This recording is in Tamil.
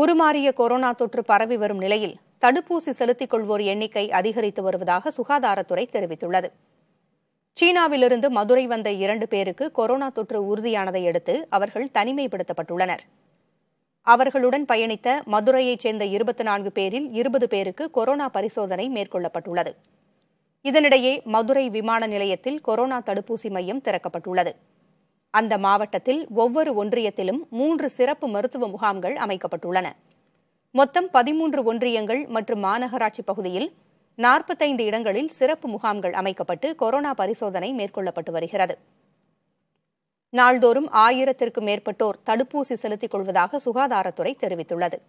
உருமாறிய கொரோனா தொற்று பரவி வரும் நிலையில் தடுப்பூசி செலுத்திக் கொள்வோர் எண்ணிக்கை அதிகரித்து வருவதாக சுகாதாரத்துறை தெரிவித்துள்ளது சீனாவிலிருந்து மதுரை வந்த இரண்டு பேருக்கு கொரோனா தொற்று உறுதியானதை அடுத்து அவர்கள் தனிமைப்படுத்தப்பட்டுள்ளனர் அவர்களுடன் பயணித்த மதுரையைச் சேர்ந்த இருபத்தி நான்கு பேரில் இருபது பேருக்கு கொரோனா பரிசோதனை மேற்கொள்ளப்பட்டுள்ளது இதனிடையே மதுரை விமான நிலையத்தில் கொரோனா தடுப்பூசி மையம் திறக்கப்பட்டுள்ளது அந்த மாவட்டத்தில் ஒவ்வொரு ஒன்றியத்திலும் மூன்று சிறப்பு மருத்துவ முகாம்கள் அமைக்கப்பட்டுள்ளன மொத்தம் பதிமூன்று ஒன்றியங்கள் மற்றும் மாநகராட்சி பகுதியில் நாற்பத்தைந்து இடங்களில் சிறப்பு முகாம்கள் அமைக்கப்பட்டு கொரோனா பரிசோதனை மேற்கொள்ளப்பட்டு வருகிறது நாள்தோறும் ஆயிரத்திற்கும் மேற்பட்டோர் தடுப்பூசி செலுத்திக் கொள்வதாக சுகாதாரத்துறை தெரிவித்துள்ளது